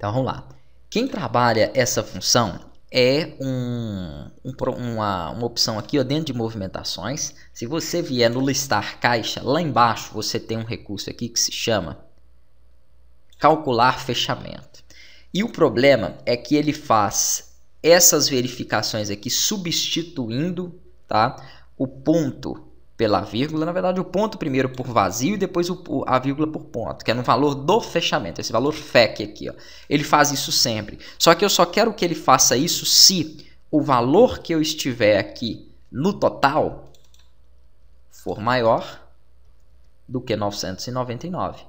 Então vamos lá. Quem trabalha essa função é um, um, uma, uma opção aqui ó, dentro de movimentações. Se você vier no listar caixa, lá embaixo você tem um recurso aqui que se chama calcular fechamento. E o problema é que ele faz essas verificações aqui substituindo tá, o ponto pela vírgula, na verdade o ponto primeiro por vazio e depois o, a vírgula por ponto, que é no valor do fechamento, esse valor FEC aqui. Ó. Ele faz isso sempre. Só que eu só quero que ele faça isso se o valor que eu estiver aqui no total for maior do que 999.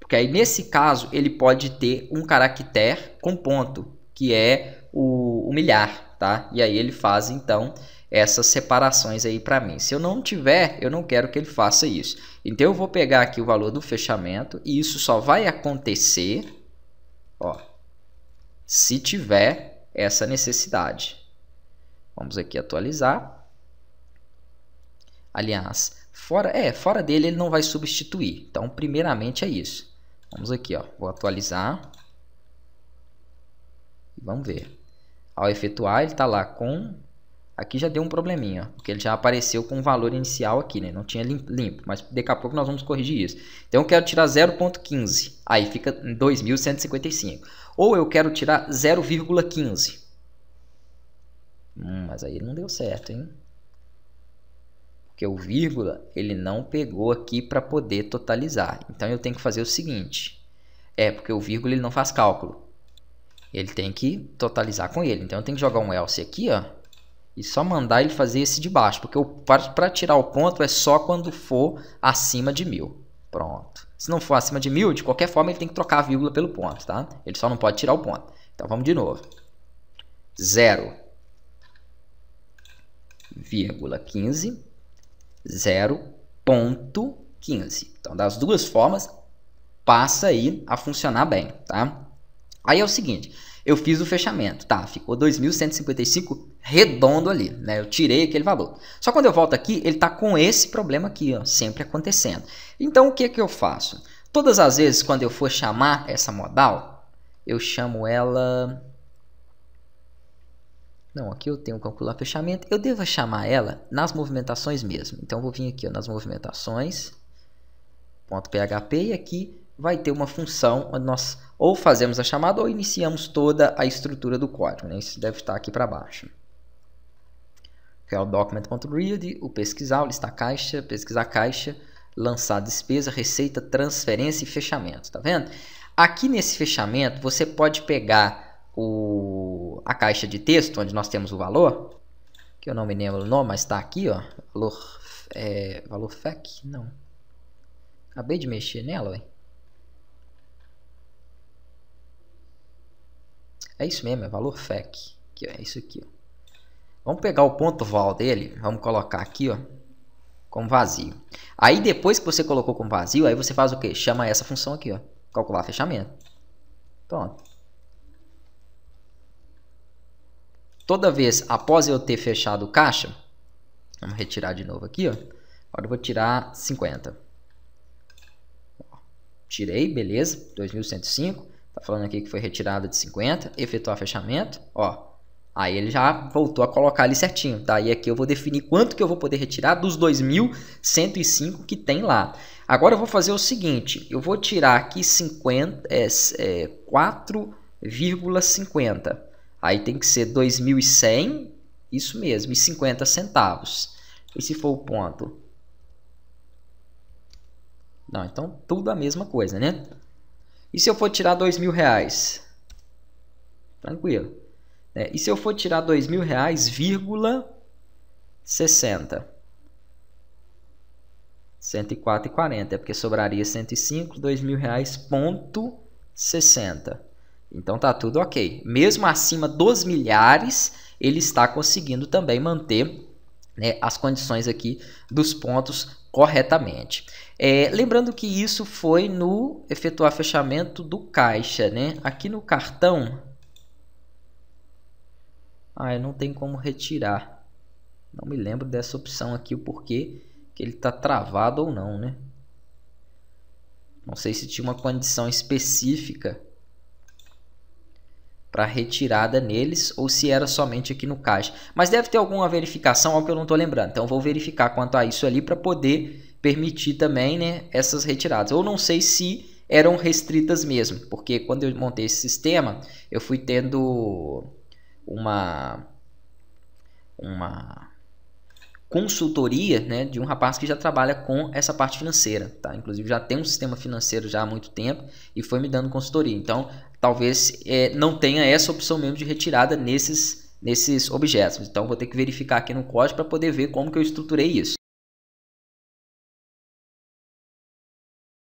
Porque aí nesse caso ele pode ter um caractere com ponto, que é o, o milhar, tá? E aí ele faz então essas separações aí para mim. Se eu não tiver, eu não quero que ele faça isso. Então eu vou pegar aqui o valor do fechamento e isso só vai acontecer, ó, se tiver essa necessidade. Vamos aqui atualizar. Aliás, fora, é, fora dele ele não vai substituir. Então, primeiramente é isso. Vamos aqui, ó, vou atualizar. Vamos ver. Ao efetuar, ele está lá com Aqui já deu um probleminha, ó, porque ele já apareceu com o valor inicial aqui, né? Não tinha limpo, mas daqui a pouco nós vamos corrigir isso. Então eu quero tirar 0.15, aí fica 2.155. Ou eu quero tirar 0,15. Hum, mas aí não deu certo, hein? Porque o vírgula, ele não pegou aqui para poder totalizar. Então eu tenho que fazer o seguinte. É, porque o vírgula ele não faz cálculo. Ele tem que totalizar com ele. Então eu tenho que jogar um else aqui, ó e só mandar ele fazer esse de baixo, porque para tirar o ponto é só quando for acima de mil. Pronto. Se não for acima de mil, de qualquer forma ele tem que trocar a vírgula pelo ponto, tá? Ele só não pode tirar o ponto. Então vamos de novo. 0,15, 0,15. Então das duas formas passa aí a funcionar bem, tá? Aí é o seguinte, eu fiz o fechamento, tá? Ficou 2155 redondo ali, né? Eu tirei aquele valor. Só quando eu volto aqui, ele está com esse problema aqui, ó, sempre acontecendo. Então, o que, que eu faço? Todas as vezes quando eu for chamar essa modal, eu chamo ela... Não, aqui eu tenho calcular fechamento. Eu devo chamar ela nas movimentações mesmo. Então, eu vou vir aqui ó, nas movimentações, ponto .php, e aqui vai ter uma função onde nós ou fazemos a chamada ou iniciamos toda a estrutura do código. Né? Isso deve estar aqui para baixo. É o document.read, o pesquisar, o listar caixa, pesquisar caixa, lançar despesa, receita, transferência e fechamento, tá vendo? Aqui nesse fechamento, você pode pegar o, a caixa de texto, onde nós temos o valor, que eu não me lembro o nome, mas está aqui, ó, valor, é, valor FAC, não. Acabei de mexer nela, velho. É isso mesmo, é valor FAC. Que é isso aqui, ó. Vamos pegar o ponto val dele, vamos colocar aqui, ó, como vazio. Aí depois que você colocou como vazio, aí você faz o quê? Chama essa função aqui, ó, calcular fechamento. Pronto. Toda vez após eu ter fechado o caixa, vamos retirar de novo aqui, ó. Agora eu vou tirar 50. Tirei, beleza, 2105. Tá falando aqui que foi retirada de 50, efetuar fechamento, ó. Aí ele já voltou a colocar ali certinho, tá? E aqui eu vou definir quanto que eu vou poder retirar dos 2.105 que tem lá. Agora eu vou fazer o seguinte, eu vou tirar aqui 4,50. É, é, Aí tem que ser 2.100, isso mesmo, e 50 centavos. Esse foi o ponto. Não, então tudo a mesma coisa, né? E se eu for tirar dois mil reais? Tranquilo. É, e se eu for tirar dois mil reais, vírgula 60. 104,40, é porque sobraria 105, 2 mil reais, ponto 60. Então tá tudo ok. Mesmo acima dos milhares, ele está conseguindo também manter né, as condições aqui dos pontos corretamente. É, lembrando que isso foi no efetuar fechamento do caixa, né? Aqui no cartão ah, não tem como retirar. Não me lembro dessa opção aqui, o porquê que ele está travado ou não, né? Não sei se tinha uma condição específica para retirada neles ou se era somente aqui no caixa. Mas deve ter alguma verificação, algo é que eu não estou lembrando. Então vou verificar quanto a isso ali para poder permitir também né, essas retiradas. Ou não sei se eram restritas mesmo, porque quando eu montei esse sistema, eu fui tendo uma uma consultoria né, de um rapaz que já trabalha com essa parte financeira, tá? Inclusive já tem um sistema financeiro já há muito tempo e foi me dando consultoria. Então, talvez é, não tenha essa opção mesmo de retirada nesses nesses objetos. Então, vou ter que verificar aqui no código para poder ver como que eu estruturei isso.